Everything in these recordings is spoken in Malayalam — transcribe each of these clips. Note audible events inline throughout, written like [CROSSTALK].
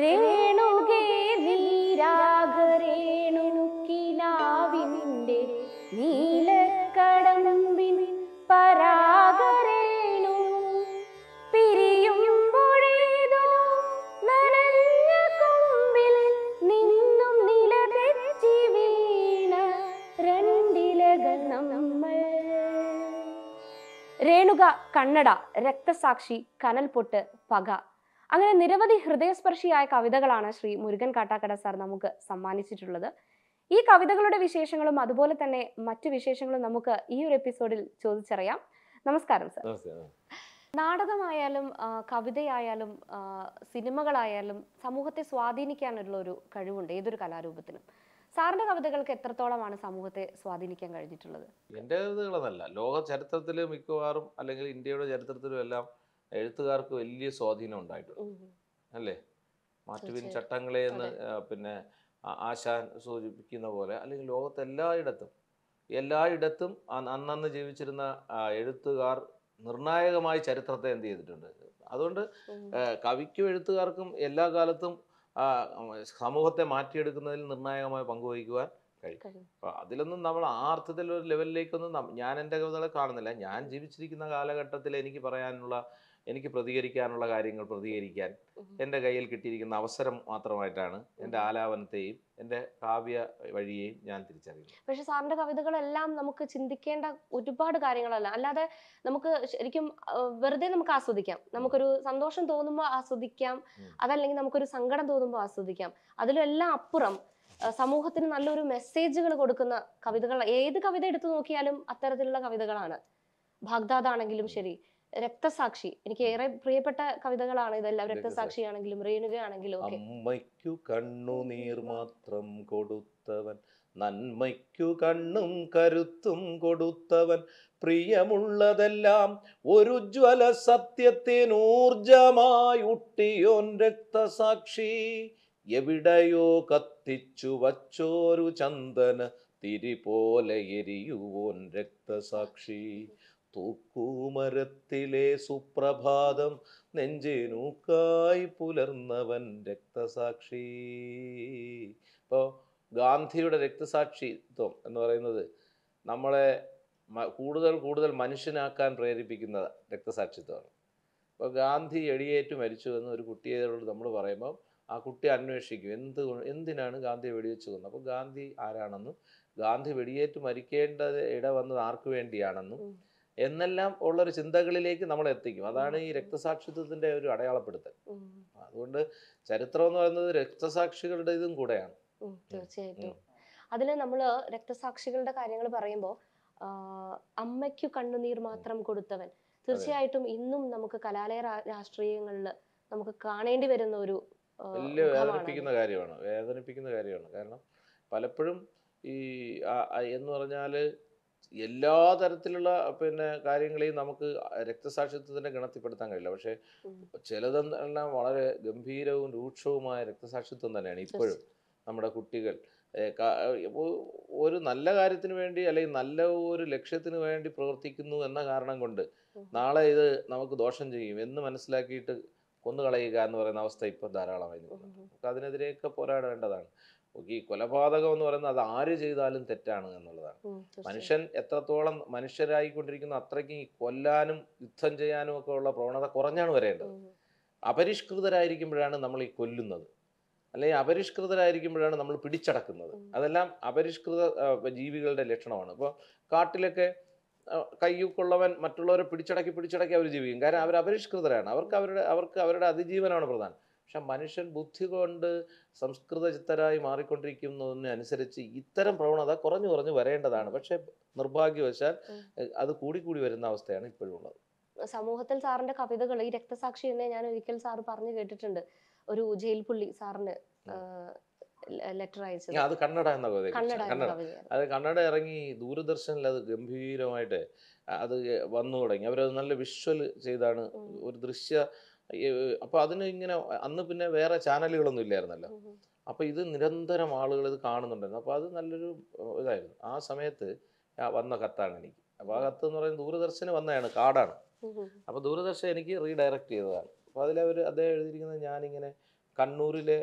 രേണുകേ നീരാഗ രേണുക്കിനാവിൻ്റെ നീലക്കടമ്പിൻ പരാഗരേണു പിരിയുമ്പോഴേതോ നിന്നും നിലതെച്ചി വീണ രണ്ടിലകൾ നമ്മൾ രേണുക കണ്ണട രക്തസാക്ഷി കനൽപൊട്ട് പക അങ്ങനെ നിരവധി ഹൃദയസ്പർശിയായ കവിതകളാണ് ശ്രീ മുരുകൻ കാട്ടാക്കട സാർ നമുക്ക് സമ്മാനിച്ചിട്ടുള്ളത് ഈ കവിതകളുടെ വിശേഷങ്ങളും അതുപോലെ തന്നെ മറ്റു വിശേഷങ്ങളും നമുക്ക് ഈ ഒരു എപ്പിസോഡിൽ ചോദിച്ചറിയാം നമസ്കാരം സർ നാടകമായാലും കവിതയായാലും സിനിമകളായാലും സമൂഹത്തെ സ്വാധീനിക്കാനുള്ള ഒരു കഴിവുണ്ട് ഏതൊരു കലാരൂപത്തിനും സാറിന്റെ കവിതകൾക്ക് എത്രത്തോളമാണ് സമൂഹത്തെ സ്വാധീനിക്കാൻ കഴിഞ്ഞിട്ടുള്ളത് എൻ്റെ കവിതകളെന്നല്ല ലോക ചരിത്രത്തിലും മിക്കവാറും അല്ലെങ്കിൽ ഇന്ത്യയുടെ ചരിത്രത്തിലും എല്ലാം എഴുത്തുകാർക്ക് വലിയ സ്വാധീനം ഉണ്ടായിട്ടുണ്ട് അല്ലേ മാറ്റുവിൻ ചട്ടങ്ങളെ എന്ന് പിന്നെ ആശാൻ സൂചിപ്പിക്കുന്ന പോലെ അല്ലെങ്കിൽ ലോകത്തെല്ലായിടത്തും എല്ലായിടത്തും അന്നന്ന് ജീവിച്ചിരുന്ന എഴുത്തുകാർ നിർണായകമായി ചരിത്രത്തെ എന്ത് ചെയ്തിട്ടുണ്ട് അതുകൊണ്ട് കവിക്കും എഴുത്തുകാർക്കും എല്ലാ കാലത്തും സമൂഹത്തെ മാറ്റിയെടുക്കുന്നതിൽ നിർണായകമായ പങ്കുവഹിക്കുവാൻ കഴിയും അപ്പം അതിലൊന്നും നമ്മൾ ആ അർത്ഥത്തിൽ ഒരു ലെവലിലേക്കൊന്നും ഞാൻ എൻ്റെ കവിതകളെ കാണുന്നില്ല ഞാൻ ജീവിച്ചിരിക്കുന്ന കാലഘട്ടത്തിൽ എനിക്ക് പറയാനുള്ള എനിക്ക് പ്രതികരിക്കാനുള്ള കാര്യങ്ങൾ പ്രതികരിക്കാൻ എൻ്റെ കയ്യിൽ കിട്ടിയിരിക്കുന്ന അവസരം മാത്രമായിട്ടാണ് എൻ്റെ ആലാപനത്തെയും എൻ്റെ കാവ്യ വഴിയെയും ഞാൻ തിരിച്ചറിയുന്നത് പക്ഷെ സാറിൻ്റെ കവിതകളെല്ലാം നമുക്ക് ചിന്തിക്കേണ്ട ഒരുപാട് കാര്യങ്ങളല്ല അല്ലാതെ നമുക്ക് ശരിക്കും വെറുതെ നമുക്ക് ആസ്വദിക്കാം നമുക്കൊരു സന്തോഷം തോന്നുമ്പോൾ ആസ്വദിക്കാം അതല്ലെങ്കിൽ നമുക്കൊരു സങ്കടം തോന്നുമ്പോൾ ആസ്വദിക്കാം അതിലെല്ലാം അപ്പുറം സമൂഹത്തിന് നല്ലൊരു മെസ്സേജുകൾ കൊടുക്കുന്ന കവിതകൾ ഏത് കവിത എടുത്തു നോക്കിയാലും അത്തരത്തിലുള്ള കവിതകളാണ് ആണെങ്കിലും ശരി രക്തസാക്ഷി എനിക്ക് ഏറെ പ്രിയപ്പെട്ട കവിതകളാണ് ഇതെല്ലാം ആണെങ്കിലും രേണുകയാണെങ്കിലും അമ്മയ്ക്കു കണ്ണുനീർ മാത്രം കൊടുത്തവൻ നന്മയ്ക്കു കണ്ണും കരുത്തും കൊടുത്തവൻ പ്രിയമുള്ളതെല്ലാം ഒരു ജ്വല സത്യത്തിനൂർജമായുട്ടിയോൻ രക്തസാക്ഷി എവിടെയോ കത്തിച്ചു വച്ചോരു ചന്ദന തിരി പോലെ എരിയുവോൻ രക്തസാക്ഷി തൂക്കൂമരത്തിലെ സുപ്രഭാതം നെഞ്ചേനൂക്കായി പുലർന്നവൻ രക്തസാക്ഷി ഇപ്പോൾ ഗാന്ധിയുടെ രക്തസാക്ഷിത്വം എന്ന് പറയുന്നത് നമ്മളെ കൂടുതൽ കൂടുതൽ മനുഷ്യനാക്കാൻ പ്രേരിപ്പിക്കുന്ന രക്തസാക്ഷിത്വമാണ് ഇപ്പോൾ ഗാന്ധി എടിയേറ്റ് മരിച്ചു എന്ന് ഒരു കുട്ടിയോട് നമ്മൾ പറയുമ്പോൾ ആ കുട്ടി അന്വേഷിക്കും എന്ത് എന്തിനാണ് ഗാന്ധി വെടിവെച്ച് കൊന്നത് അപ്പോൾ ഗാന്ധി ആരാണെന്നും ഗാന്ധി വെടിയേറ്റ് മരിക്കേണ്ട ഇട വന്നത് ആർക്കു വേണ്ടിയാണെന്നും എന്നെല്ലാം ഉള്ളൊരു ചിന്തകളിലേക്ക് നമ്മൾ എത്തിക്കും അതാണ് ഈ രക്തസാക്ഷിത്വത്തിൻ്റെ ഒരു അടയാളപ്പെടുത്തൽ അതുകൊണ്ട് ചരിത്രം എന്ന് പറയുന്നത് രക്തസാക്ഷികളുടെ ഇതും കൂടെയാണ് തീർച്ചയായിട്ടും അതിൽ നമ്മൾ രക്തസാക്ഷികളുടെ കാര്യങ്ങൾ പറയുമ്പോൾ അമ്മയ്ക്കു കണ്ണുനീർ മാത്രം കൊടുത്തവൻ തീർച്ചയായിട്ടും ഇന്നും നമുക്ക് കലാലയ രാഷ്ട്രീയങ്ങളിൽ നമുക്ക് കാണേണ്ടി വരുന്ന ഒരു വലിയ വേദനിപ്പിക്കുന്ന കാര്യമാണ് വേദനിപ്പിക്കുന്ന കാര്യമാണ് കാരണം പലപ്പോഴും ഈ എന്ന് പറഞ്ഞാൽ എല്ലാ തരത്തിലുള്ള പിന്നെ കാര്യങ്ങളെയും നമുക്ക് രക്തസാക്ഷിത്വത്തിന്റെ ഗണത്തിൽപ്പെടുത്താൻ കഴിയില്ല പക്ഷെ ചിലതെല്ലാം വളരെ ഗംഭീരവും രൂക്ഷവുമായ രക്തസാക്ഷിത്വം തന്നെയാണ് ഇപ്പോഴും നമ്മുടെ കുട്ടികൾ ഒരു നല്ല കാര്യത്തിന് വേണ്ടി അല്ലെങ്കിൽ നല്ല ഒരു ലക്ഷ്യത്തിന് വേണ്ടി പ്രവർത്തിക്കുന്നു എന്ന കാരണം കൊണ്ട് നാളെ ഇത് നമുക്ക് ദോഷം ചെയ്യും എന്ന് മനസ്സിലാക്കിയിട്ട് കൊന്നുകളയുക എന്ന് പറയുന്ന അവസ്ഥ ഇപ്പോൾ ധാരാളമായി നമുക്ക് അതിനെതിരെയൊക്കെ പോരാടേണ്ടതാണ് ഈ കൊലപാതകം എന്ന് പറയുന്നത് അത് ആര് ചെയ്താലും തെറ്റാണ് എന്നുള്ളതാണ് മനുഷ്യൻ എത്രത്തോളം മനുഷ്യരായിക്കൊണ്ടിരിക്കുന്ന അത്രയ്ക്ക് കൊല്ലാനും യുദ്ധം ചെയ്യാനും ഒക്കെ ഉള്ള പ്രവണത കുറഞ്ഞാണ് വരേണ്ടത് അപരിഷ്കൃതരായിരിക്കുമ്പോഴാണ് നമ്മൾ ഈ കൊല്ലുന്നത് അല്ലെങ്കിൽ അപരിഷ്കൃതരായിരിക്കുമ്പോഴാണ് നമ്മൾ പിടിച്ചടക്കുന്നത് അതെല്ലാം അപരിഷ്കൃത ജീവികളുടെ ലക്ഷണമാണ് ഇപ്പോൾ കാട്ടിലൊക്കെ കയ്യൂക്കുള്ളവൻ മറ്റുള്ളവരെ പിടിച്ചടക്കി പിടിച്ചടക്കി അവർ ജീവിക്കും കാരണം അവർ അപരിഷ്കൃതരാണ് അവർക്ക് അവരുടെ അവർക്ക് അവരുടെ അതിജീവനമാണ് പ്രധാനം പക്ഷെ മനുഷ്യൻ ബുദ്ധി കൊണ്ട് സംസ്കൃത ചിത്തരായി മാറിക്കൊണ്ടിരിക്കുന്നതിനനുസരിച്ച് ഇത്തരം പ്രവണത കുറഞ്ഞു കുറഞ്ഞു വരേണ്ടതാണ് പക്ഷേ നിർഭാഗ്യവശാൽ അത് കൂടിക്കൂടി വരുന്ന അവസ്ഥയാണ് ഉള്ളത് സമൂഹത്തിൽ സാറിന്റെ കവിതകൾ ഈ രക്തസാക്ഷി എന്നെ ഞാൻ ഒരിക്കൽ സാർ പറഞ്ഞു കേട്ടിട്ടുണ്ട് ഒരു ജയിൽ പുള്ളി സാറിന് ലെറ്റർ അത് കന്നഡ എന്ന കവിത കന്നഡ അത് കന്നഡ ഇറങ്ങി ദൂരദർശനിൽ അത് ഗംഭീരമായിട്ട് അത് വന്നു തുടങ്ങി അവരത് നല്ല വിഷ്വൽ ചെയ്താണ് ഒരു ദൃശ്യ അപ്പോൾ അതിന് ഇങ്ങനെ അന്ന് പിന്നെ വേറെ ചാനലുകളൊന്നും ഇല്ലായിരുന്നല്ലോ അപ്പോൾ ഇത് നിരന്തരം ആളുകൾ ഇത് കാണുന്നുണ്ടായിരുന്നു അപ്പോൾ അത് നല്ലൊരു ഇതായിരുന്നു ആ സമയത്ത് വന്ന കത്താണ് എനിക്ക് അപ്പൊ ആ കത്ത് എന്ന് പറയുന്നത് ദൂരദർശന് വന്നതാണ് കാർഡാണ് അപ്പോൾ ദൂരദർശൻ എനിക്ക് റീഡയറക്ട് ചെയ്തതാണ് അപ്പോൾ അതിലവർ അദ്ദേഹം എഴുതിയിരിക്കുന്നത് ഞാനിങ്ങനെ കണ്ണൂരിലെ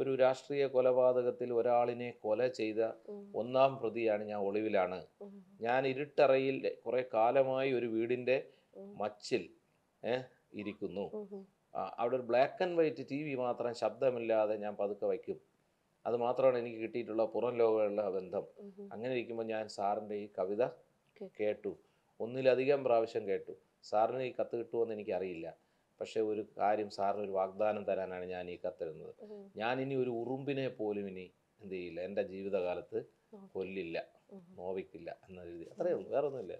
ഒരു രാഷ്ട്രീയ കൊലപാതകത്തിൽ ഒരാളിനെ കൊല ചെയ്ത ഒന്നാം പ്രതിയാണ് ഞാൻ ഒളിവിലാണ് ഞാൻ ഇരുട്ടറയിൽ കുറെ കാലമായി ഒരു വീടിന്റെ മച്ചിൽ ഏഹ് ഇരിക്കുന്നു അവിടെ ഒരു black and white T V മാത്രം ശബ്ദമില്ലാതെ ഞാൻ പതുക്കെ വയ്ക്കും അത് മാത്രമാണ് എനിക്ക് കിട്ടിയിട്ടുള്ള പുറം ലോകമുള്ള ബന്ധം അങ്ങനെ ഇരിക്കുമ്പോൾ ഞാൻ സാറിൻ്റെ ഈ കവിത കേട്ടു ഒന്നിലധികം പ്രാവശ്യം കേട്ടു സാറിന് ഈ കത്ത് കിട്ടുമെന്ന് എനിക്കറിയില്ല പക്ഷേ ഒരു കാര്യം സാറിന് ഒരു വാഗ്ദാനം തരാനാണ് ഞാൻ ഈ കത്തെഴുതുന്നത് ഞാൻ ഇനി ഒരു ഉറുമ്പിനെ പോലും ഇനി എന്ത് ചെയ്യില്ല എൻ്റെ ജീവിതകാലത്ത് കൊല്ലില്ല നോവിക്കില്ല രീതി അത്രയേ ഉള്ളൂ വേറൊന്നുമില്ല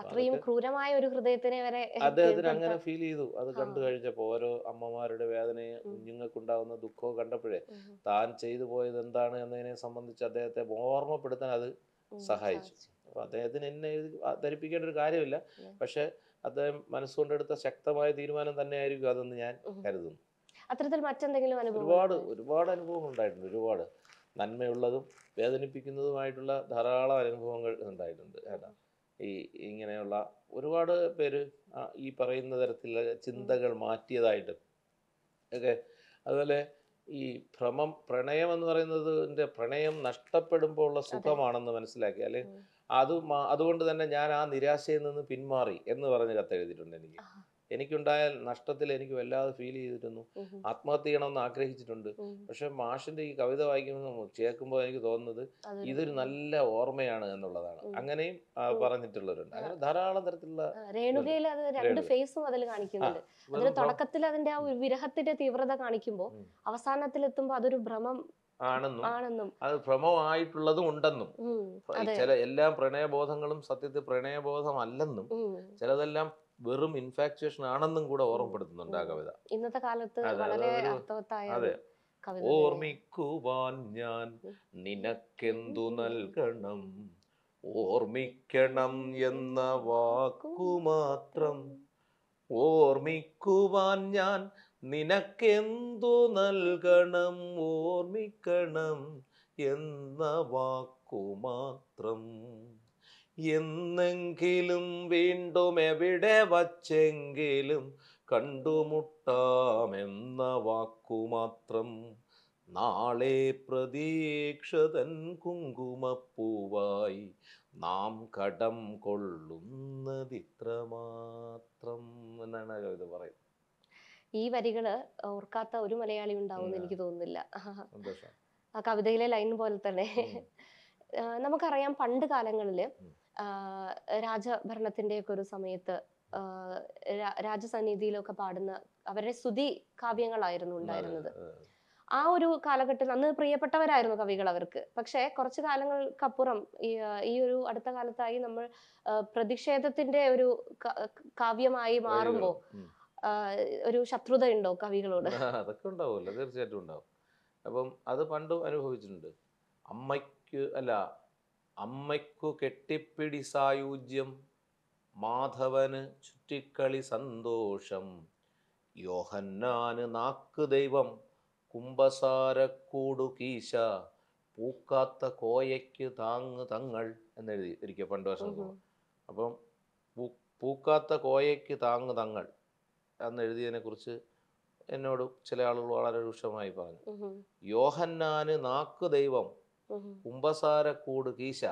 അത്രയും ക്രൂരമായ ഒരു ഹൃദയത്തിനെ വരെ അദ്ദേഹത്തിന് അങ്ങനെ ഫീൽ ചെയ്തു അത് കണ്ടു കഴിഞ്ഞപ്പോ ഓരോ അമ്മമാരുടെ വേദനയും കുഞ്ഞുങ്ങൾക്കുണ്ടാവുന്ന ദുഃഖവും കണ്ടപ്പോഴേ താൻ ചെയ്തു പോയത് എന്താണ് എന്നതിനെ സംബന്ധിച്ച് അദ്ദേഹത്തെ ഓർമ്മപ്പെടുത്താൻ അത് സഹായിച്ചു അപ്പൊ അദ്ദേഹത്തിന് എന്നെ ധരിപ്പിക്കേണ്ട ഒരു കാര്യമില്ല പക്ഷെ അദ്ദേഹം മനസ്സുകൊണ്ടെടുത്ത ശക്തമായ തീരുമാനം തന്നെയായിരിക്കും അതെന്ന് ഞാൻ കരുതുന്നു അത്തരത്തിൽ മറ്റെന്തെങ്കിലും അനുഭവം ഒരുപാട് ഒരുപാട് അനുഭവങ്ങൾ ഉണ്ടായിട്ടുണ്ട് ഒരുപാട് നന്മയുള്ളതും വേദനിപ്പിക്കുന്നതുമായിട്ടുള്ള ധാരാളം അനുഭവങ്ങൾ ഉണ്ടായിട്ടുണ്ട് ഏട്ടാ ഈ ഇങ്ങനെയുള്ള ഒരുപാട് പേര് ഈ പറയുന്ന തരത്തിലുള്ള ചിന്തകൾ മാറ്റിയതായിട്ട് ഒക്കെ അതുപോലെ ഈ ഭ്രമം പ്രണയം എന്ന് പറയുന്നതിൻ്റെ പ്രണയം നഷ്ടപ്പെടുമ്പോൾ ഉള്ള സുഖമാണെന്ന് മനസ്സിലാക്കി അല്ലെങ്കിൽ അത് അതുകൊണ്ട് തന്നെ ഞാൻ ആ നിരാശയിൽ നിന്ന് പിന്മാറി എന്ന് പറഞ്ഞ് കത്ത് എഴുതിയിട്ടുണ്ട് എനിക്ക് എനിക്കുണ്ടായ നഷ്ടത്തിൽ എനിക്ക് വല്ലാതെ ഫീൽ ചെയ്തിരുന്നു ആത്മഹത്യ ചെയ്യണമെന്ന് ആഗ്രഹിച്ചിട്ടുണ്ട് പക്ഷെ മാഷിന്റെ ഈ കവിത വായിക്കുമ്പോൾ ചേർക്കുമ്പോൾ എനിക്ക് തോന്നുന്നത് ഇതൊരു നല്ല ഓർമ്മയാണ് എന്നുള്ളതാണ് അങ്ങനെയും പറഞ്ഞിട്ടുള്ളവരുണ്ട് അങ്ങനെ ധാരാളം തരത്തിലുള്ള രേണുകയിൽ അത് രണ്ട് ഫേസും അതിൽ കാണിക്കുന്നുണ്ട് അതിന് തുടക്കത്തിൽ അതിന്റെ ആ വിരഹത്തിന്റെ തീവ്രത കാണിക്കുമ്പോൾ അവസാനത്തിൽ എത്തുമ്പോൾ അതൊരു ഭ്രമം ആണെന്നും അത് ഭ്രമമായിട്ടുള്ളതും ഉണ്ടെന്നും ചില എല്ലാ പ്രണയബോധങ്ങളും സത്യത്തിൽ പ്രണയബോധമല്ലെന്നും ചിലതെല്ലാം വെറും ഇൻഫാക്ച്വേഷൻ ആണെന്നും കൂടെ ഓർമ്മപ്പെടുത്തുന്നുണ്ട് ആ കവിത ഇന്നത്തെ കാലത്ത് വളരെ ഓർമ്മിക്കുവാൻ ഞാൻ നിനക്കെന്തു നൽകണം ഓർമ്മിക്കണം എന്ന വാക്കുമാത്രം ഓർമ്മിക്കുവാൻ ഞാൻ നിനക്കെന്തു നൽകണം ഓർമ്മിക്കണം എന്ന വാക്കുമാത്രം എന്നെങ്കിലും വീണ്ടും എവിടെ വച്ചെങ്കിലും കണ്ടുമുട്ടാമെന്ന വാക്കുമാത്രം നാളെ പ്രതീക്ഷതൻ കുങ്കുമപ്പൂവായി നാം കടം കൊള്ളുന്നതിത്രമാത്രം എന്നാണ് കവിത പറയുന്നത് ഈ വരികള് ഓർക്കാത്ത ഒരു മലയാളി ഉണ്ടാവും എനിക്ക് തോന്നുന്നില്ല ആ കവിതയിലെ ലൈൻ പോലെ തന്നെ നമുക്കറിയാം പണ്ട് കാലങ്ങളിൽ ഒക്കെ ഒരു സമയത്ത് രാജസന്നിധിയിലൊക്കെ പാടുന്ന അവരുടെ സ്തുതി കാവ്യങ്ങളായിരുന്നു ഉണ്ടായിരുന്നത് ആ ഒരു കാലഘട്ടത്തിൽ അന്ന് പ്രിയപ്പെട്ടവരായിരുന്നു കവികൾ അവർക്ക് പക്ഷേ കുറച്ച് കാലങ്ങൾക്കപ്പുറം ഈ ഒരു അടുത്ത കാലത്തായി നമ്മൾ പ്രതിഷേധത്തിന്റെ ഒരു കാവ്യമായി മാറുമ്പോൾ ഒരു ശത്രുത ഉണ്ടോ കവികളോട് അതൊക്കെ ഉണ്ടാവുമല്ലോ തീർച്ചയായിട്ടും ഉണ്ടാവും അപ്പം അത് പണ്ടും അനുഭവിച്ചിട്ടുണ്ട് അമ്മയ്ക്ക് അല്ല അമ്മയ്ക്കു കെട്ടിപ്പിടി സായൂജ്യം മാധവന് ചുറ്റിക്കളി സന്തോഷം യോഹന്നാന് നാക്ക് ദൈവം കുംഭസാരക്കൂടു കീശ പൂക്കാത്ത കോയയ്ക്ക് താങ്ങ് തങ്ങൾ എന്നെഴുതി ഇരിക്കുക പണ്ട് വർഷം അപ്പം പൂക്കാത്ത കോയയ്ക്ക് താങ്ങ് തങ്ങൾ എന്നെഴുതിയതിനെ കുറിച്ച് എന്നോട് ചില ആളുകൾ വളരെ രൂക്ഷമായി പറഞ്ഞു യോഹന്നാന് നാക്ക് ദൈവം കുംഭസാരക്കൂട് കീശ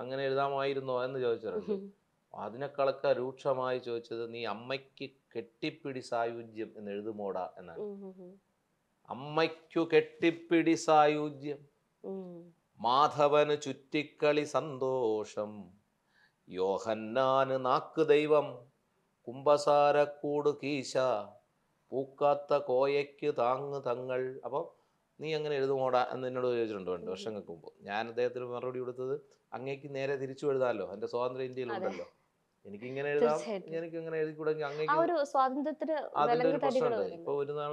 അങ്ങനെ എഴുതാമായിരുന്നോ എന്ന് ചോദിച്ചിട്ടുണ്ട് അതിനേക്കാളൊക്കെ രൂക്ഷമായി ചോദിച്ചത് നീ അമ്മയ്ക്ക് കെട്ടിപ്പിടി സായുജ്യം എന്ന് എഴുതുമോടാ എന്നാണ് അമ്മയ്ക്കു കെട്ടിപ്പിടി സായുജ്യം മാധവന് ചുറ്റിക്കളി സന്തോഷം യോഹന്നാന് നാക്ക് ദൈവം കുംഭസാരക്കൂട് കീശ പൂക്കാത്ത കോയയ്ക്ക് താങ്ങ് തങ്ങൾ അപ്പോൾ നീ അങ്ങനെ എഴുതുമോടാ എന്ന് എന്നോട് ചോദിച്ചിട്ടുണ്ട് പണ്ട് വർഷങ്ങൾക്ക് മുമ്പ് ഞാൻ അദ്ദേഹത്തിന് മറുപടി കൊടുത്തത് അങ്ങേക്ക് നേരെ തിരിച്ചു എഴുതാമല്ലോ സ്വാതന്ത്ര്യ ഇന്ത്യയിൽ ഇന്ത്യയിലുണ്ടല്ലോ എനിക്ക് ഇങ്ങനെ എഴുതാം എനിക്ക് ഇങ്ങനെ എഴുതിക്കൂടെങ്കിൽ അങ്ങേക്ക് പ്രശ്നമുണ്ട് ഇപ്പൊ ഒരു നാൾ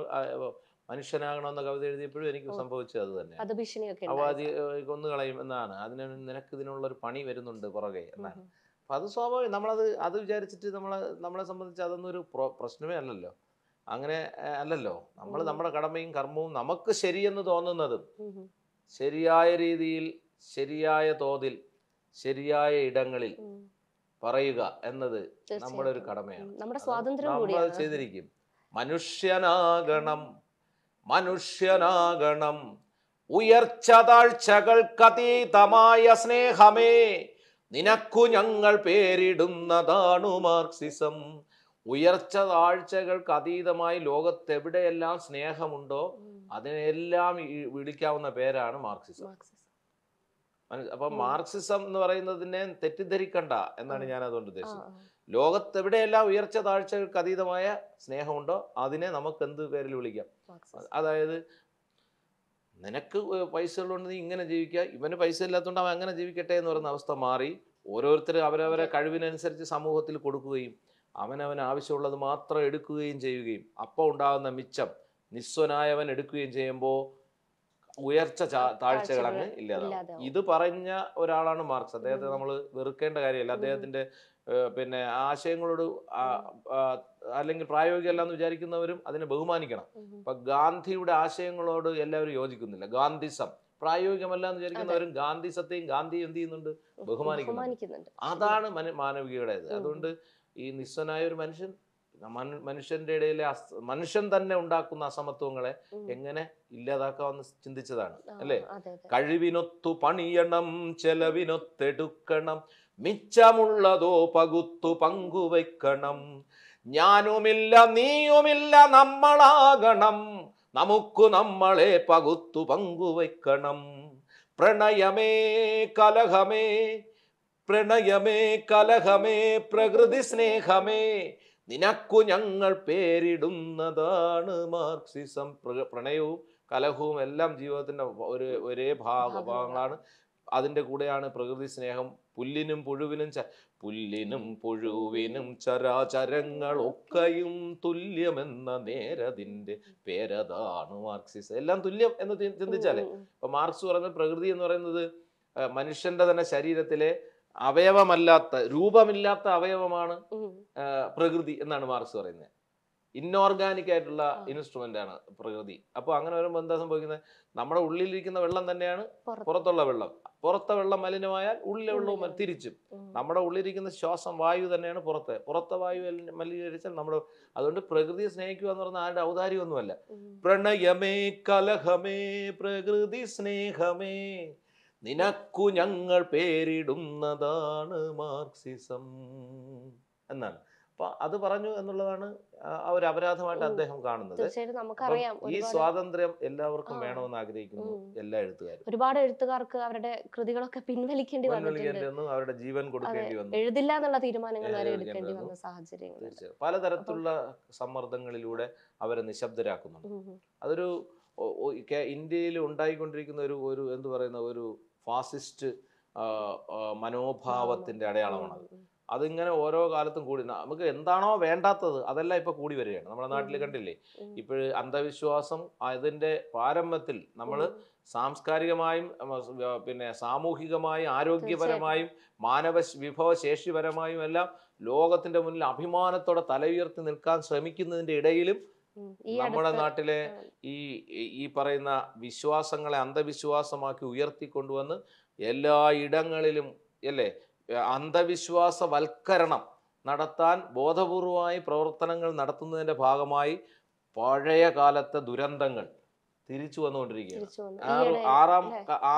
മനുഷ്യനാകണമെന്ന കവിത എഴുതിയപ്പോഴും എനിക്ക് സംഭവിച്ചത് അത് തന്നെ അവാദി കൊന്നു കളയും എന്നാണ് അതിന് നിനക്ക് ഇതിനുള്ള ഒരു പണി വരുന്നുണ്ട് പുറകെ എന്നാണ് അപ്പൊ അത് സ്വാഭാവികം നമ്മളത് അത് വിചാരിച്ചിട്ട് നമ്മളെ നമ്മളെ സംബന്ധിച്ച് അതൊന്നും ഒരു പ്രശ്നമേ അല്ലല്ലോ അങ്ങനെ അല്ലല്ലോ നമ്മൾ നമ്മുടെ കടമയും കർമ്മവും നമുക്ക് ശരിയെന്ന് തോന്നുന്നതും ശരിയായ രീതിയിൽ ശരിയായ തോതിൽ ശരിയായ ഇടങ്ങളിൽ പറയുക എന്നത് നമ്മുടെ ഒരു കടമയാണ് നമ്മുടെ സ്വാതന്ത്ര്യം ചെയ്തിരിക്കും മനുഷ്യനാകണം മനുഷ്യനാകണം ഉയർച്ച താഴ്ചകൾക്കതീതമായ സ്നേഹമേ നിനക്കു ഞങ്ങൾ പേരിടുന്നതാണു മാർക്സിസം ഉയർച്ച താഴ്ചകൾക്ക് അതീതമായി ലോകത്തെവിടെയെല്ലാം സ്നേഹമുണ്ടോ അതിനെല്ലാം വിളിക്കാവുന്ന പേരാണ് മാർക്സിസം അപ്പൊ മാർക്സിസം എന്ന് പറയുന്നതിനെ തെറ്റിദ്ധരിക്കണ്ട എന്നാണ് ഞാൻ അതുകൊണ്ട് ഉദ്ദേശിച്ചത് ലോകത്തെവിടെയെല്ലാം ഉയർച്ച താഴ്ചകൾക്ക് അതീതമായ സ്നേഹമുണ്ടോ അതിനെ നമുക്ക് എന്ത് പേരിൽ വിളിക്കാം അതായത് നിനക്ക് പൈസ ഉള്ളതുകൊണ്ട് നീ ഇങ്ങനെ ജീവിക്കുക ഇവന് പൈസ ഇല്ലാത്തതുകൊണ്ട് അവൻ അങ്ങനെ ജീവിക്കട്ടെ എന്ന് പറയുന്ന അവസ്ഥ മാറി ഓരോരുത്തർ അവരവരെ കഴിവിനനുസരിച്ച് സമൂഹത്തിൽ കൊടുക്കുകയും അവനവൻ ആവശ്യമുള്ളത് മാത്രം എടുക്കുകയും ചെയ്യുകയും അപ്പോൾ ഉണ്ടാകുന്ന മിച്ചം നിസ്വനായവൻ എടുക്കുകയും ചെയ്യുമ്പോൾ ഉയർച്ച താഴ്ചകൾ അങ്ങ് ഇല്ലാതാവും ഇത് പറഞ്ഞ ഒരാളാണ് മാർക്സ് അദ്ദേഹത്തെ നമ്മൾ വെറുക്കേണ്ട കാര്യമല്ല അദ്ദേഹത്തിന്റെ പിന്നെ ആശയങ്ങളോട് അല്ലെങ്കിൽ പ്രായോഗികമല്ല എന്ന് വിചാരിക്കുന്നവരും അതിനെ ബഹുമാനിക്കണം ഇപ്പൊ ഗാന്ധിയുടെ ആശയങ്ങളോട് എല്ലാവരും യോജിക്കുന്നില്ല ഗാന്ധിസം പ്രായോഗികമല്ല എന്ന് വിചാരിക്കുന്നവരും ഗാന്ധിസത്തെയും ഗാന്ധി എന്ത് ചെയ്യുന്നുണ്ട് ബഹുമാനിക്കുന്നുണ്ട് അതാണ് മാനവികയുടേത് അതുകൊണ്ട് ഈ നിസ്സനായ ഒരു മനുഷ്യൻ മനുഷ്യന്റെ ഇടയിലെ മനുഷ്യൻ തന്നെ ഉണ്ടാക്കുന്ന അസമത്വങ്ങളെ എങ്ങനെ ഇല്ലാതാക്കാമെന്ന് ചിന്തിച്ചതാണ് അല്ലേ കഴിവിനൊത്തു പണിയണം ചെലവിനൊത്തെടുക്കണം മിച്ചമുള്ളതോ പകുത്തു പങ്കുവെക്കണം ഞാനുമില്ല നീയുമില്ല നമ്മളാകണം നമുക്ക് നമ്മളെ പകുത്തു പങ്കുവെക്കണം പ്രണയമേ കലഹമേ പ്രണയമേ കലഹമേ പ്രകൃതി സ്നേഹമേ നിനക്കു ഞങ്ങൾ പേരിടുന്നതാണ് മാർക്സിസം പ്രണയവും കലഹവും എല്ലാം ജീവിതത്തിൻ്റെ ഒരു ഒരേ ഭാഗ ഭാഗങ്ങളാണ് അതിൻ്റെ കൂടെയാണ് പ്രകൃതി സ്നേഹം പുല്ലിനും പുഴുവിനും ച പുല്ലിനും പുഴുവിനും ചരാചരങ്ങൾ ഒക്കെയും തുല്യമെന്ന നേരതിൻ്റെ പേരതാണ് മാർക്സിസ് എല്ലാം തുല്യം എന്ന് ചിന്തിച്ചാലേ ഇപ്പൊ മാർക്സ് പറയുന്ന പ്രകൃതി എന്ന് പറയുന്നത് മനുഷ്യന്റെ തന്നെ ശരീരത്തിലെ അവയവമല്ലാത്ത രൂപമില്ലാത്ത അവയവമാണ് പ്രകൃതി എന്നാണ് മാർക്സ് പറയുന്നത് ഇൻഓർഗാനിക് ആയിട്ടുള്ള ഇൻസ്ട്രുമെന്റ് ആണ് പ്രകൃതി അപ്പോൾ അങ്ങനെ വരുമ്പോൾ എന്താ സംഭവിക്കുന്നത് നമ്മുടെ ഉള്ളിലിരിക്കുന്ന വെള്ളം തന്നെയാണ് പുറത്തുള്ള വെള്ളം പുറത്തെ വെള്ളം മലിനമായാൽ ഉള്ളിലെ വെള്ളവും തിരിച്ചും നമ്മുടെ ഉള്ളിലിരിക്കുന്ന ശ്വാസം വായു തന്നെയാണ് പുറത്തെ പുറത്തെ വായു മലിനീകരിച്ചാൽ നമ്മുടെ അതുകൊണ്ട് പ്രകൃതിയെ സ്നേഹിക്കുക എന്ന് പറഞ്ഞാൽ ആരുടെ ഔദാര്യമൊന്നുമല്ല പ്രണയമേ കലഹമേ പ്രകൃതി സ്നേഹമേ നിനക്കു ഞങ്ങൾ പേരിടുന്നതാണ് മാർക്സിസം എന്നാണ് അപ്പൊ അത് പറഞ്ഞു എന്നുള്ളതാണ് ആ ഒരു അപരാധമായിട്ട് അദ്ദേഹം കാണുന്നത് ഈ സ്വാതന്ത്ര്യം എല്ലാവർക്കും വേണമെന്ന് ആഗ്രഹിക്കുന്നു എല്ലാ എഴുത്തുകാരും ഒരുപാട് എഴുത്തുകാർക്ക് അവരുടെ കൃതികളൊക്കെ പിൻവലിക്കേണ്ടി വന്നു അവരുടെ ജീവൻ കൊടുക്കേണ്ടി വന്നു എഴുതില്ല എന്നുള്ള തീരുമാനങ്ങൾ വരെ വന്ന പലതരത്തിലുള്ള സമ്മർദ്ദങ്ങളിലൂടെ അവരെ നിശബ്ദരാക്കുന്നുണ്ട് അതൊരു ഇന്ത്യയിൽ ഉണ്ടായിക്കൊണ്ടിരിക്കുന്ന ഒരു ഒരു എന്ത് പറയുന്ന ഒരു ഫാസിസ്റ്റ് മനോഭാവത്തിൻ്റെ അടയാളമാണത് അതിങ്ങനെ ഓരോ കാലത്തും കൂടി നമുക്ക് എന്താണോ വേണ്ടാത്തത് അതെല്ലാം ഇപ്പോൾ കൂടി വരികയാണ് നമ്മുടെ നാട്ടിൽ കണ്ടില്ലേ ഇപ്പോൾ അന്ധവിശ്വാസം അതിൻ്റെ പാരമ്പത്തിൽ നമ്മൾ സാംസ്കാരികമായും പിന്നെ സാമൂഹികമായും ആരോഗ്യപരമായും മാനവ വിഭവശേഷിപരമായും എല്ലാം ലോകത്തിൻ്റെ മുന്നിൽ അഭിമാനത്തോടെ തലയുയർത്തി നിൽക്കാൻ ശ്രമിക്കുന്നതിൻ്റെ ഇടയിലും നമ്മുടെ നാട്ടിലെ ഈ ഈ പറയുന്ന വിശ്വാസങ്ങളെ അന്ധവിശ്വാസമാക്കി ഉയർത്തിക്കൊണ്ടുവന്ന് എല്ലാ ഇടങ്ങളിലും അല്ലേ അന്ധവിശ്വാസവൽക്കരണം നടത്താൻ ബോധപൂർവമായി പ്രവർത്തനങ്ങൾ നടത്തുന്നതിൻ്റെ ഭാഗമായി പഴയ കാലത്തെ ദുരന്തങ്ങൾ തിരിച്ചു വന്നുകൊണ്ടിരിക്കുകയാണ് ആറാം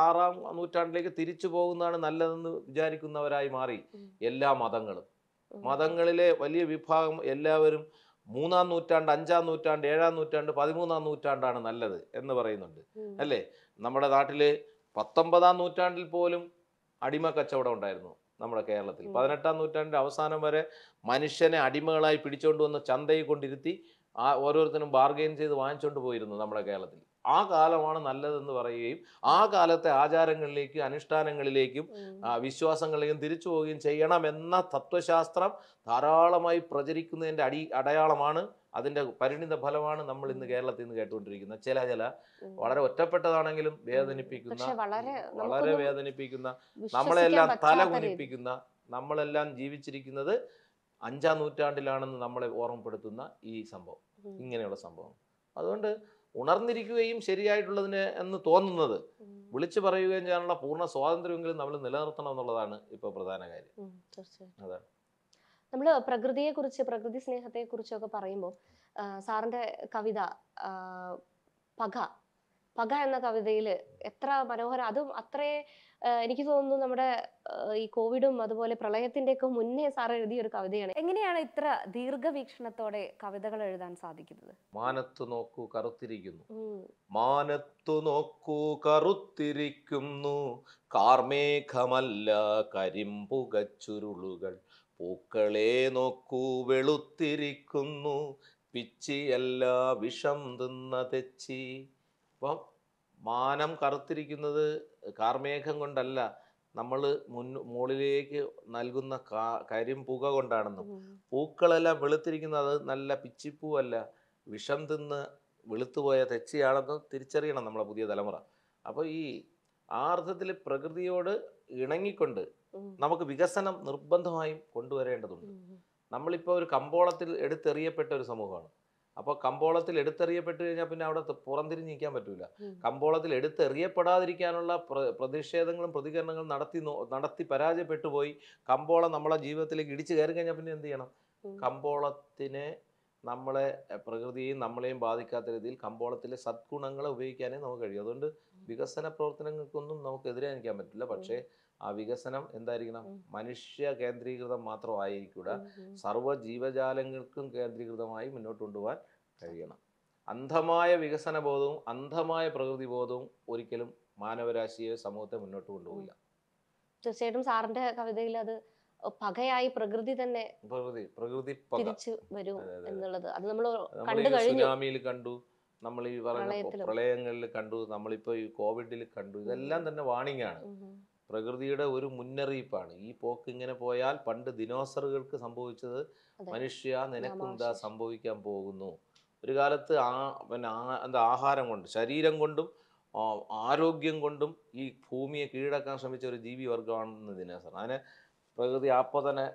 ആറാം നൂറ്റാണ്ടിലേക്ക് തിരിച്ചു പോകുന്നതാണ് നല്ലതെന്ന് വിചാരിക്കുന്നവരായി മാറി എല്ലാ മതങ്ങളും മതങ്ങളിലെ വലിയ വിഭാഗം എല്ലാവരും മൂന്നാം നൂറ്റാണ്ട് അഞ്ചാം നൂറ്റാണ്ട് ഏഴാം നൂറ്റാണ്ട് പതിമൂന്നാം നൂറ്റാണ്ടാണ് നല്ലത് എന്ന് പറയുന്നുണ്ട് അല്ലേ നമ്മുടെ നാട്ടിൽ പത്തൊമ്പതാം നൂറ്റാണ്ടിൽ പോലും അടിമ കച്ചവടം ഉണ്ടായിരുന്നു നമ്മുടെ കേരളത്തിൽ പതിനെട്ടാം നൂറ്റാണ്ടിൻ്റെ അവസാനം വരെ മനുഷ്യനെ അടിമകളായി പിടിച്ചുകൊണ്ട് വന്ന് ചന്തയിൽ കൊണ്ടിരുത്തി ആ ഓരോരുത്തരും ബാർഗെയിൻ ചെയ്ത് വാങ്ങിച്ചുകൊണ്ട് പോയിരുന്നു നമ്മുടെ കേരളത്തിൽ ആ കാലമാണ് നല്ലതെന്ന് പറയുകയും ആ കാലത്തെ ആചാരങ്ങളിലേക്കും അനുഷ്ഠാനങ്ങളിലേക്കും വിശ്വാസങ്ങളിലേക്കും തിരിച്ചു പോവുകയും ചെയ്യണമെന്ന തത്വശാസ്ത്രം ധാരാളമായി പ്രചരിക്കുന്നതിൻ്റെ അടി അടയാളമാണ് അതിൻ്റെ പരിണിത ഫലമാണ് നമ്മൾ ഇന്ന് കേരളത്തിൽ നിന്ന് കേട്ടുകൊണ്ടിരിക്കുന്നത് ചില ചില വളരെ ഒറ്റപ്പെട്ടതാണെങ്കിലും വേദനിപ്പിക്കുന്ന വളരെ വേദനിപ്പിക്കുന്ന നമ്മളെല്ലാം തല കുനിപ്പിക്കുന്ന നമ്മളെല്ലാം ജീവിച്ചിരിക്കുന്നത് അഞ്ചാം നൂറ്റാണ്ടിലാണെന്ന് നമ്മളെ ഓർമ്മപ്പെടുത്തുന്ന ഈ സംഭവം ഇങ്ങനെയുള്ള സംഭവം അതുകൊണ്ട് ഉണർന്നിരിക്കുകയും ശരിയായിട്ടുള്ളതിന് എന്ന് തോന്നുന്നത് വിളിച്ചു പറയുകയും ചെയ്യാനുള്ള പൂർണ്ണ സ്വാതന്ത്ര്യമെങ്കിലും നമ്മൾ നിലനിർത്തണം എന്നുള്ളതാണ് ഇപ്പോൾ പ്രധാന കാര്യം അതെ നമ്മൾ കുറിച്ച് പ്രകൃതി സ്നേഹത്തെ കുറിച്ചൊക്കെ പറയുമ്പോൾ സാറിൻ്റെ കവിത പക പക എന്ന കവിതയിൽ എത്ര മനോഹരം അതും അത്രേ എനിക്ക് തോന്നുന്നു നമ്മുടെ ഈ കോവിഡും അതുപോലെ ഒക്കെ മുന്നേ സാർ എഴുതിയ ഒരു കവിതയാണ് എങ്ങനെയാണ് ഇത്ര ദീർഘവീക്ഷണത്തോടെ കവിതകൾ എഴുതാൻ സാധിക്കുന്നത് മാനത്തു നോക്കൂ കറുത്തിരിക്കുന്നു മാനത്തു നോക്കൂ കറുത്തിരിക്കുന്നു കാർമേഘമല്ല ചുരുളുകൾ പൂക്കളെ നോക്കൂ വെളുത്തിരിക്കുന്നു പിച്ചിയല്ല വിഷം തിന്ന തെച്ചി അപ്പം മാനം കറുത്തിരിക്കുന്നത് കാർമേഘം കൊണ്ടല്ല നമ്മൾ മുൻ മുകളിലേക്ക് നൽകുന്ന കാ പുക കൊണ്ടാണെന്നും പൂക്കളെല്ലാം വെളുത്തിരിക്കുന്നത് നല്ല പിച്ചിപ്പൂവല്ല വിഷം തിന്ന് വെളുത്തുപോയ തെച്ചയാണെന്നും തിരിച്ചറിയണം നമ്മളെ പുതിയ തലമുറ അപ്പോൾ ഈ ആ അർത്ഥത്തിൽ പ്രകൃതിയോട് ഇണങ്ങിക്കൊണ്ട് നമുക്ക് വികസനം നിർബന്ധമായും കൊണ്ടുവരേണ്ടതുണ്ട് നമ്മളിപ്പോൾ ഒരു കമ്പോളത്തിൽ എടുത്തെറിയപ്പെട്ട ഒരു സമൂഹമാണ് അപ്പോൾ കമ്പോളത്തിൽ എടുത്തെറിയപ്പെട്ടു കഴിഞ്ഞാൽ പിന്നെ അവിടെ പുറംതിരിഞ്ഞ് നിൽക്കാൻ പറ്റൂല കമ്പോളത്തിൽ എടുത്തെറിയപ്പെടാതിരിക്കാനുള്ള പ്രതിഷേധങ്ങളും പ്രതികരണങ്ങളും നടത്തി നടത്തി പരാജയപ്പെട്ടു പോയി കമ്പോളം നമ്മളെ ജീവിതത്തിലേക്ക് ഇടിച്ചു കയറി കഴിഞ്ഞാൽ പിന്നെ എന്ത് ചെയ്യണം കമ്പോളത്തിനെ നമ്മളെ പ്രകൃതിയെയും നമ്മളെയും ബാധിക്കാത്ത രീതിയിൽ കമ്പോളത്തിലെ സദ്ഗുണങ്ങളെ ഉപയോഗിക്കാനേ നമുക്ക് കഴിയും അതുകൊണ്ട് വികസന പ്രവർത്തനങ്ങൾക്കൊന്നും നമുക്കെതിരെ നിൽക്കാൻ പറ്റില്ല പക്ഷേ ആ വികസനം എന്തായിരിക്കണം മനുഷ്യ കേന്ദ്രീകൃതം മാത്രമായിരിക്കൂട സർവ്വ ജീവജാലങ്ങൾക്കും കേന്ദ്രീകൃതമായി മുന്നോട്ട് കൊണ്ടുപോകാൻ കഴിയണം അന്ധമായ വികസന ബോധവും അന്ധമായ പ്രകൃതി ബോധവും ഒരിക്കലും മാനവരാശിയെ സമൂഹത്തെ മുന്നോട്ട് കൊണ്ടുപോകില്ല തീർച്ചയായിട്ടും സാറിന്റെ കവിതയിൽ അത് പകയായി പ്രകൃതി തന്നെ പ്രകൃതി പ്രകൃതി വരും എന്നുള്ളത് അത് നമ്മൾ കണ്ടു കഴിഞ്ഞു കണ്ടു നമ്മൾ ഈ പറഞ്ഞ പ്രളയങ്ങളിൽ കണ്ടു നമ്മളിപ്പോ ഈ കോവിഡിൽ കണ്ടു ഇതെല്ലാം തന്നെ വാണിംഗ് ആണ് പ്രകൃതിയുടെ ഒരു മുന്നറിയിപ്പാണ് ഈ പോക്ക് ഇങ്ങനെ പോയാൽ പണ്ട് ദിനോസറുകൾക്ക് സംഭവിച്ചത് മനുഷ്യ നിനക്കുന്താ സംഭവിക്കാൻ പോകുന്നു ഒരു കാലത്ത് ആ പിന്നെ എന്താ ആഹാരം കൊണ്ട് ശരീരം കൊണ്ടും ആരോഗ്യം കൊണ്ടും ഈ ഭൂമിയെ കീഴടക്കാൻ ശ്രമിച്ച ഒരു ജീവി വർഗമാണെന്ന് ദിനോസർ അതിനെ പ്രകൃതി അപ്പോൾ തന്നെ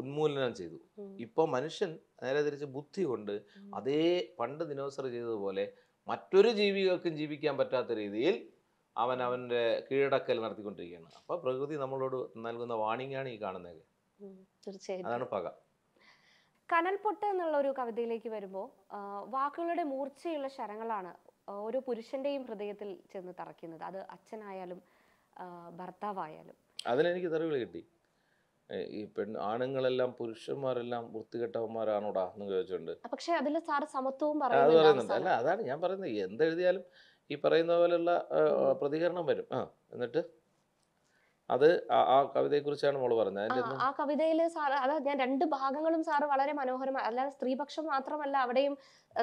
ഉന്മൂലനം ചെയ്തു ഇപ്പോൾ മനുഷ്യൻ നേരെ തിരിച്ച് ബുദ്ധി കൊണ്ട് അതേ പണ്ട് ദിനോസർ ചെയ്തതുപോലെ മറ്റൊരു ജീവികൾക്കും ജീവിക്കാൻ പറ്റാത്ത രീതിയിൽ അവൻ അവൻ്റെ കീഴടക്കൽ നടത്തിക്കൊണ്ടിരിക്കുകയാണ് അപ്പോൾ പ്രകൃതി നമ്മളോട് നൽകുന്ന വാണിംഗാണ് ഈ കാണുന്നത് തീർച്ചയായും അതാണ് പക കനൽപൊട്ട് എന്നുള്ള ഒരു കവിതയിലേക്ക് വരുമ്പോൾ വാക്കുകളുടെ മൂർച്ചയുള്ള ശരങ്ങളാണ് ഓരോ പുരുഷന്റെയും ഹൃദയത്തിൽ ചെന്ന് തറയ്ക്കുന്നത് അത് അച്ഛനായാലും ഭർത്താവായാലും അതിലെനിക്ക് തെറിവ് കിട്ടി ഈ പെൺ ആണുങ്ങളെല്ലാം പുരുഷന്മാരെല്ലാം വൃത്തികെട്ടവന്മാരാണോടാ എന്ന് ചോദിച്ചിട്ടുണ്ട് പക്ഷെ അതിൽ സാർ സമത്വവും പറയുന്നുണ്ട് അല്ല അതാണ് ഞാൻ പറയുന്നത് എന്തെഴുതിയാലും ഈ പറയുന്ന പോലെയുള്ള പ്രതികരണം വരും ആ എന്നിട്ട് അത് ആ കവിതയെക്കുറിച്ചാണ് മോള് പറഞ്ഞത് ആ കവിതയിൽ സാർ അതായത് ഞാൻ രണ്ട് ഭാഗങ്ങളും സാറ് വളരെ മനോഹരമായി അല്ലാതെ സ്ത്രീപക്ഷം മാത്രമല്ല അവിടെയും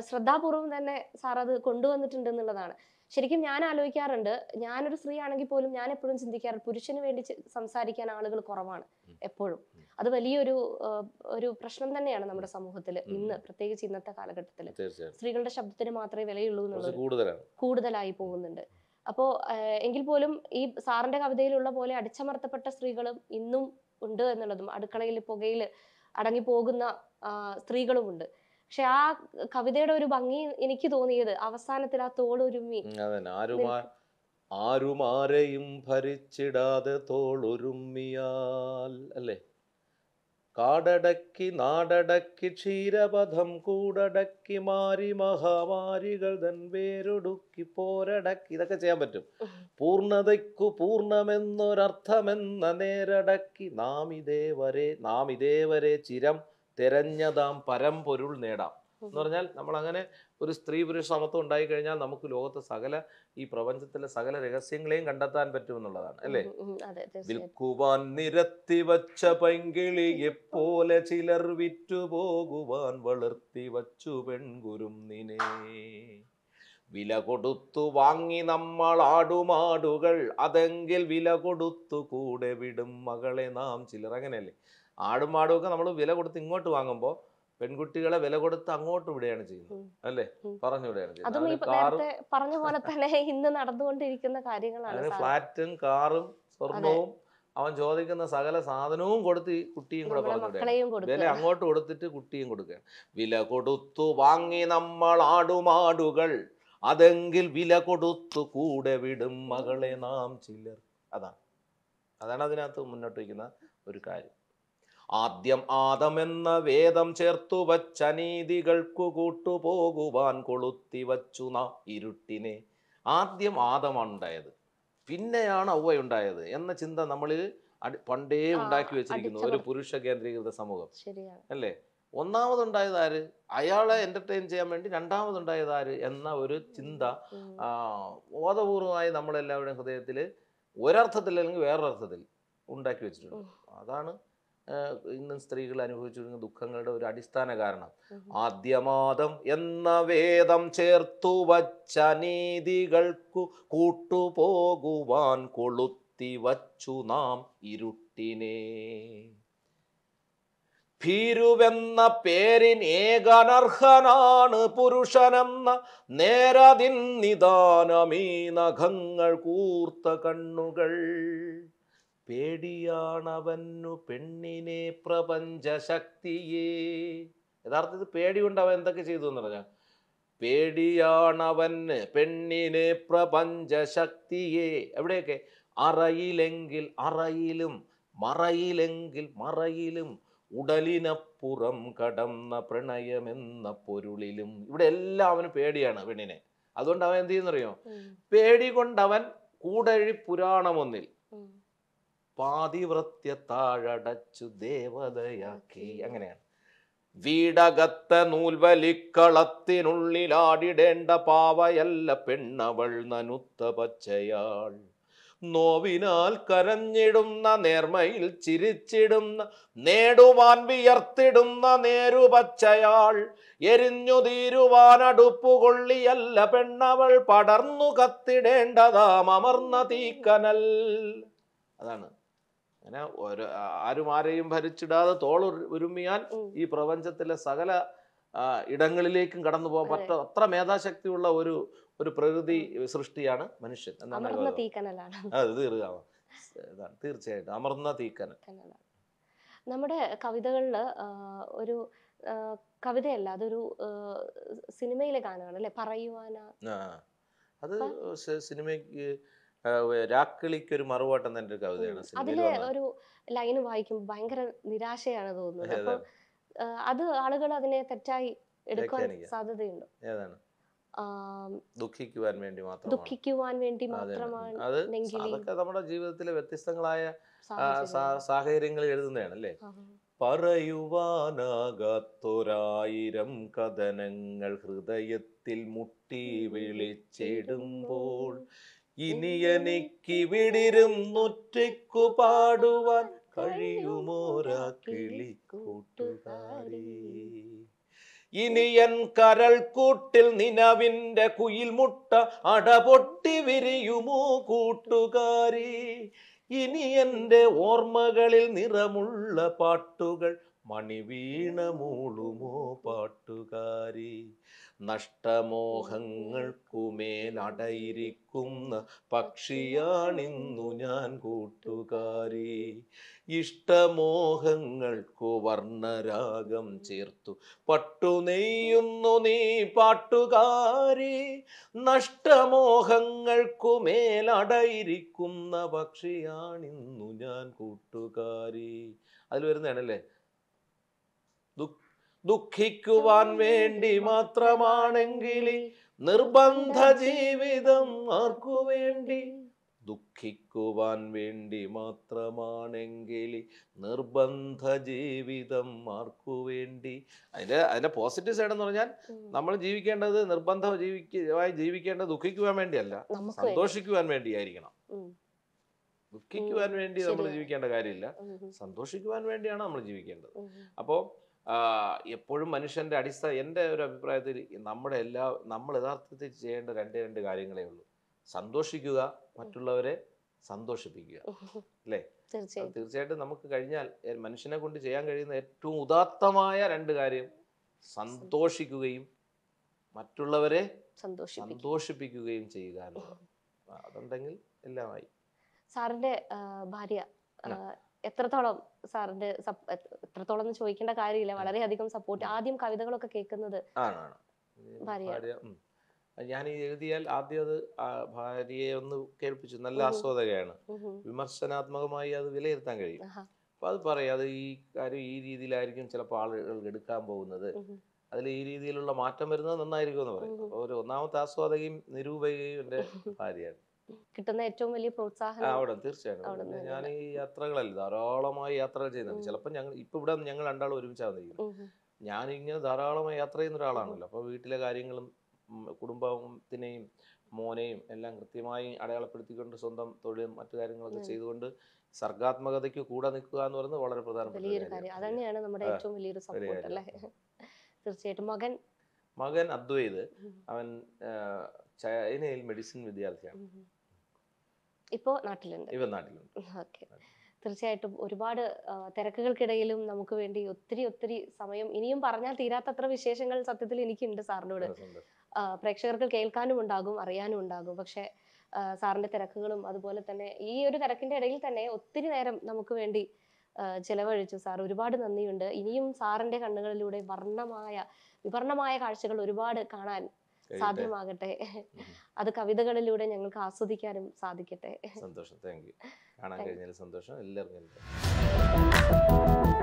ശ്രദ്ധാപൂർവം തന്നെ സാർ അത് കൊണ്ടുവന്നിട്ടുണ്ട് എന്നുള്ളതാണ് ശരിക്കും ഞാൻ ആലോചിക്കാറുണ്ട് ഞാനൊരു സ്ത്രീ ആണെങ്കിൽ പോലും ഞാൻ എപ്പോഴും ചിന്തിക്കാറുണ്ട് പുരുഷന് വേണ്ടി സംസാരിക്കാൻ ആളുകൾ കുറവാണ് എപ്പോഴും അത് വലിയൊരു ഒരു പ്രശ്നം തന്നെയാണ് നമ്മുടെ സമൂഹത്തിൽ ഇന്ന് പ്രത്യേകിച്ച് ഇന്നത്തെ കാലഘട്ടത്തിൽ സ്ത്രീകളുടെ ശബ്ദത്തിന് മാത്രമേ വിലയുള്ളൂ എന്നുള്ളത് കൂടുതലായി പോകുന്നുണ്ട് അപ്പോൾ എങ്കിൽ പോലും ഈ സാറിന്റെ കവിതയിലുള്ള പോലെ അടിച്ചമർത്തപ്പെട്ട സ്ത്രീകളും ഇന്നും ഉണ്ട് എന്നുള്ളതും അടുക്കളയിൽ പുകയില് അടങ്ങി പോകുന്ന സ്ത്രീകളുമുണ്ട് പക്ഷെ ആ കവിതയുടെ ഒരു ഭംഗി എനിക്ക് തോന്നിയത് അവസാനത്തിൽ ആ തോളൊരുമി ആരുമാരെയും ഭരിച്ചിടാതെ തോളൊരുമ്മിയാൽ അല്ലേ കാടടക്കി നാടടക്കി ക്ഷീരപഥം കൂടടക്കി മാരി മഹാമാരികൾ തൻ വേരൊടുക്കി പോരടക്കി ഇതൊക്കെ ചെയ്യാൻ പറ്റും പൂർണ്ണതയ്ക്കു പൂർണ്ണമെന്നൊരർത്ഥമെന്ന നേരടക്കി നാം ഇതേ വരെ നാം ഇതേ വരെ ചിരം തിരഞ്ഞതാം പൊരുൾ നേടാം എന്ന് പറഞ്ഞാൽ നമ്മൾ അങ്ങനെ ഒരു സ്ത്രീ പുരുഷ സമത്വം ഉണ്ടായി കഴിഞ്ഞാൽ നമുക്ക് ലോകത്തെ സകല ഈ പ്രപഞ്ചത്തിലെ സകല രഹസ്യങ്ങളെയും കണ്ടെത്താൻ പറ്റുമെന്നുള്ളതാണ് അല്ലേ വിൽക്കുവാൻ നിരത്തി വച്ച എപ്പോലെ ചിലർ വിറ്റുപോകുവാൻ വളർത്തി വച്ചു പെൺകുരുന്നിനെ വില കൊടുത്തു വാങ്ങി നമ്മൾ ആടുമാടുകൾ അതെങ്കിൽ വില കൊടുത്തു കൂടെ വിടും മകളെ നാം ചിലർ അങ്ങനെയല്ലേ ആടും മാടും ഒക്കെ നമ്മൾ വില കൊടുത്ത് ഇങ്ങോട്ട് വാങ്ങുമ്പോൾ പെൺകുട്ടികളെ വില കൊടുത്ത് അങ്ങോട്ട് വിടുകയാണ് ചെയ്യുന്നത് അല്ലേ പറഞ്ഞു വിടുകയാണ് ചെയ്യുന്നത് പോലെ തന്നെ [LAUGHS] ഇന്ന് കാര്യങ്ങളാണ് ഫ്ലാറ്റും കാറും സ്വർണവും അവൻ ചോദിക്കുന്ന സകല സാധനവും കൊടുത്ത് കുട്ടിയും കൂടെ വില അങ്ങോട്ട് കൊടുത്തിട്ട് കുട്ടിയും കൊടുക്കുകയാണ് വില കൊടുത്തു വാങ്ങി നമ്മൾ ആടുമാടുകൾ അതെങ്കിൽ വില കൊടുത്തു കൂടെ വിടും മകളെ നാം ചിലർ അതാണ് അതാണ് അതിനകത്ത് മുന്നോട്ട് വയ്ക്കുന്ന ഒരു കാര്യം ആദ്യം ആദമെന്ന വേദം ചേർത്തു വച്ച നീതികൾക്കു കൂട്ടുപോകുവാൻ കൊളുത്തി വച്ചു ന ഇരുട്ടിനെ ആദ്യം ആദമാണ് ഉണ്ടായത് പിന്നെയാണ് ഔവ ഉണ്ടായത് എന്ന ചിന്ത നമ്മളിൽ പണ്ടേ ഉണ്ടാക്കി വെച്ചിരിക്കുന്നു ഒരു പുരുഷ കേന്ദ്രീകൃത സമൂഹം അല്ലേ ഒന്നാമതുണ്ടായത് ആര് അയാളെ എന്റർടൈൻ ചെയ്യാൻ വേണ്ടി രണ്ടാമതുണ്ടായത് ആര് എന്ന ഒരു ചിന്ത ബോധപൂർവമായി നമ്മളെല്ലാവരുടെയും ഹൃദയത്തിൽ ഒരർത്ഥത്തിൽ അല്ലെങ്കിൽ വേറൊരർത്ഥത്തിൽ ഉണ്ടാക്കി വെച്ചിട്ടുണ്ട് അതാണ് ഇന്നും സ്ത്രീകൾ അനുഭവിച്ചിരുന്ന ദുഃഖങ്ങളുടെ ഒരു അടിസ്ഥാന കാരണം ആദ്യമാദം എന്ന വേദം ചേർത്തു വച്ച നീതികൾക്കു കൂട്ടുപോകുവാൻ കൊളുത്തി വച്ചു നാം ഇരുട്ടിനെ ഭീരുവെന്ന പേരിനേകനർഹനാണ് പുരുഷനെന്ന നേരതിൻ നിദാനമീ നഖങ്ങൾ കൂർത്ത കണ്ണുകൾ പേടിയാണവനു പെണ്ണിനെ പ്രപഞ്ചശക്തിയെ യഥാർത്ഥത്തിൽ പേടി കൊണ്ട് അവൻ എന്തൊക്കെ ചെയ്തു എന്ന് പറഞ്ഞാൽ പേടിയാണവന് പെണ്ണിനെ പ്രപഞ്ചശക്തിയെ എവിടെയൊക്കെ അറയിലെങ്കിൽ അറയിലും മറയിലെങ്കിൽ മറയിലും ഉടലിനപ്പുറം കടന്ന പ്രണയമെന്ന പൊരുളിലും ഇവിടെ എല്ലാം അവന് പേടിയാണ് പെണ്ണിനെ അതുകൊണ്ട് അവൻ എന്ത് ചെയ്യുന്നറിയോ പേടി കൊണ്ടവൻ കൂടഴി പുരാണമൊന്നിൽ പാതിവൃത്യത്താഴടച്ചു ദേവതയാക്കി അങ്ങനെയാണ് വീടകത്ത നൂൽവലിക്കളത്തിനുള്ളിലാടിടേണ്ട പാവയല്ല പെണ്ണവൾ നനുത്ത പച്ചയാൾ നോവിനാൽ കരഞ്ഞിടുന്ന നേർമയിൽ ചിരിച്ചിടുന്ന നേടുവാൻ വിയർത്തിടുന്ന നേരുപച്ചയാൾ എരിഞ്ഞു അടുപ്പുകൊള്ളിയല്ല പെണ്ണവൾ പടർന്നു കത്തിടേണ്ടതാം അമർന്ന തീക്കനൽ അതാണ് അങ്ങനെ ഒരു ആരും ആരെയും ഭരിച്ചിടാതെ തോൾ ഒരുമിയാൽ ഈ പ്രപഞ്ചത്തിലെ സകല ഇടങ്ങളിലേക്കും കടന്നു പോകാൻ പറ്റ അത്ര മേധാശക്തിയുള്ള ഒരു ഒരു പ്രകൃതി സൃഷ്ടിയാണ് മനുഷ്യൻ എന്നാണ് തീർക്കാമോ തീർച്ചയായിട്ടും അമർന്ന തീക്കനൽ നമ്മുടെ കവിതകളിൽ ഒരു കവിതയല്ല അതൊരു സിനിമയിലെ ഗാനമാണ് അല്ലെ പറയുവാനാ അത് സിനിമയ്ക്ക് രാക്കിളിക്കൊരു മറുവാട്ടം തന്നെ ഒരു കവിതയാണ് അതില് ഒരു ലൈൻ വായിക്കുമ്പോൾ ഭയങ്കര നിരാശയാണ് തോന്നുന്നത് അപ്പൊ അത് ആളുകൾ അതിനെ തെറ്റായി എടുക്കാൻ സാധ്യതയുണ്ടോ ഏതാണ് ദുഃഖിക്കുവാൻ വേണ്ടി മാത്രം ദുഃഖിക്കുവാൻ വേണ്ടി മാത്രമാണ് അത് നമ്മുടെ ജീവിതത്തിലെ വ്യത്യസ്തങ്ങളായ സാഹചര്യങ്ങളിൽ എഴുതുന്നതാണ് അല്ലേ പറയുവാനാകാത്തൊരായിരം കഥനങ്ങൾ ഹൃദയത്തിൽ മുട്ടി വിളിച്ചിടുമ്പോൾ ഇനി എനിക്കിവിടിരുന്നൊറ്റയ്ക്കു പാടുവാൻ കഴിയുമോരാ കൂട്ടുകാരി ഇനി എൻ കരൾ കൂട്ടിൽ കുയിൽ കുയിൽമുട്ട അടപൊട്ടി വിരിയുമോ കൂട്ടുകാരി ഇനി എൻ്റെ ഓർമ്മകളിൽ നിറമുള്ള പാട്ടുകൾ മണിവീണ മൂളുമോ പാട്ടുകാരി നഷ്ടമോഹങ്ങൾക്കുമേൽ അടയിരിക്കുന്ന പക്ഷിയാണിന്നു ഞാൻ കൂട്ടുകാരി ഇഷ്ടമോഹങ്ങൾക്കു വർണ്ണരാഗം ചേർത്തു പട്ടു നെയ്യുന്നു നീ പാട്ടുകാരി നഷ്ടമോഹങ്ങൾക്കു മേലടയിരിക്കുന്ന പക്ഷിയാണിന്നു ഞാൻ കൂട്ടുകാരി അതിൽ വരുന്നതാണല്ലേ ദുഃഖിക്കുവാൻ വേണ്ടി മാത്രമാണെങ്കിൽ നിർബന്ധ ജീവിതം ആർക്കു വേണ്ടി ദുഃഖിക്കുവാൻ വേണ്ടി മാത്രമാണെങ്കിൽ നിർബന്ധ ജീവിതം ആർക്കു വേണ്ടി അതിൻ്റെ അതിൻ്റെ പോസിറ്റീവ് സൈഡ് എന്ന് പറഞ്ഞാൽ നമ്മൾ ജീവിക്കേണ്ടത് നിർബന്ധ ജീവിക്കായി ജീവിക്കേണ്ടത് ദുഃഖിക്കുവാൻ വേണ്ടിയല്ല സന്തോഷിക്കുവാൻ വേണ്ടിയായിരിക്കണം ദുഃഖിക്കുവാൻ വേണ്ടി നമ്മൾ ജീവിക്കേണ്ട കാര്യമില്ല സന്തോഷിക്കുവാൻ വേണ്ടിയാണ് നമ്മൾ ജീവിക്കേണ്ടത് അപ്പോൾ എപ്പോഴും മനുഷ്യൻ്റെ അടിസ്ഥാന എൻ്റെ ഒരു അഭിപ്രായത്തിൽ നമ്മുടെ എല്ലാ നമ്മൾ യഥാർത്ഥത്തിൽ ചെയ്യേണ്ട രണ്ട് രണ്ട് കാര്യങ്ങളേ ഉള്ളൂ സന്തോഷിക്കുക മറ്റുള്ളവരെ സന്തോഷിപ്പിക്കുക അല്ലേ തീർച്ചയായിട്ടും നമുക്ക് കഴിഞ്ഞാൽ മനുഷ്യനെ കൊണ്ട് ചെയ്യാൻ കഴിയുന്ന ഏറ്റവും ഉദാത്തമായ രണ്ട് കാര്യം സന്തോഷിക്കുകയും മറ്റുള്ളവരെ സന്തോഷിപ്പിക്കുകയും ചെയ്യുക എന്നുള്ളത് അതുണ്ടെങ്കിൽ എല്ലാമായി സാറിന്റെ ഭാര്യ എത്രത്തോളം സാറിന്റെ എത്രത്തോളം എന്ന് ചോദിക്കേണ്ട കാര്യമില്ല വളരെയധികം സപ്പോർട്ട് ആദ്യം കവിതകളൊക്കെ കേൾക്കുന്നത് ഞാൻ എഴുതിയാൽ ആദ്യം അത് ഭാര്യയെ ഒന്ന് കേൾപ്പിച്ചു നല്ല ആസ്വാദകയാണ് വിമർശനാത്മകമായി അത് വിലയിരുത്താൻ കഴിയും അപ്പൊ അത് പറയാം അത് ഈ കാര്യം ഈ രീതിയിലായിരിക്കും ചിലപ്പോൾ ആളുകൾ എടുക്കാൻ പോകുന്നത് അതിൽ ഈ രീതിയിലുള്ള മാറ്റം വരുന്നത് നന്നായിരിക്കും എന്ന് പറയും ഒരു ഒന്നാമത്തെ ആസ്വാദകയും നിരൂപകയും എൻ്റെ [LAUGHS] ഭാര്യയാണ് കിട്ടുന്ന ഏറ്റവും വലിയ പ്രോത്സാഹനം അവിടെ തീർച്ചയായിട്ടും ഞാൻ ഈ യാത്രകളല്ല ധാരാളമായി യാത്രകൾ ചെയ്യുന്നുണ്ട് ചിലപ്പോൾ ഞങ്ങൾ ഇപ്പൊ ഇവിടെ ഞങ്ങൾ രണ്ടാളും ഒരുമിച്ചാണ് ഞാൻ ഇങ്ങനെ ധാരാളമായി യാത്ര ചെയ്യുന്ന ഒരാളാണല്ലോ അപ്പോൾ വീട്ടിലെ കാര്യങ്ങളും കുടുംബത്തിനെയും മോനെയും എല്ലാം കൃത്യമായി അടയാളപ്പെടുത്തിക്കൊണ്ട് സ്വന്തം തൊഴിലും മറ്റു കാര്യങ്ങളൊക്കെ ചെയ്തുകൊണ്ട് സർഗാത്മകതയ്ക്ക് കൂടെ നിൽക്കുക എന്ന് പറയുന്നത് വളരെ പ്രധാനപ്പെട്ട അതന്നെയാണ് നമ്മുടെ ഏറ്റവും വലിയൊരു സപ്പോർട്ട് അല്ലേ തീർച്ചയായിട്ടും മകൻ മകൻ അദ്വൈത് അവൻ ചൈനയിൽ മെഡിസിൻ വിദ്യാർത്ഥിയാണ് ഇപ്പോ നാട്ടിലുണ്ട് നാട്ടിലുണ്ട് ഓക്കെ തീർച്ചയായിട്ടും ഒരുപാട് തിരക്കുകൾക്കിടയിലും നമുക്ക് വേണ്ടി ഒത്തിരി ഒത്തിരി സമയം ഇനിയും പറഞ്ഞാൽ തീരാത്തത്ര വിശേഷങ്ങൾ സത്യത്തിൽ എനിക്കുണ്ട് സാറിനോട് പ്രേക്ഷകർക്ക് കേൾക്കാനും ഉണ്ടാകും അറിയാനും ഉണ്ടാകും പക്ഷെ സാറിന്റെ തിരക്കുകളും അതുപോലെ തന്നെ ഈ ഒരു തിരക്കിന്റെ ഇടയിൽ തന്നെ ഒത്തിരി നേരം നമുക്ക് വേണ്ടി ചെലവഴിച്ചു സാർ ഒരുപാട് നന്ദിയുണ്ട് ഇനിയും സാറിന്റെ കണ്ണുകളിലൂടെ വർണ്ണമായ വിവർണമായ കാഴ്ചകൾ ഒരുപാട് കാണാൻ സാധ്യമാകട്ടെ അത് കവിതകളിലൂടെ ഞങ്ങൾക്ക് ആസ്വദിക്കാനും സാധിക്കട്ടെ സന്തോഷം താങ്ക് യു കാണാൻ കഴിഞ്ഞതിൽ സന്തോഷം എല്ലാവർക്കും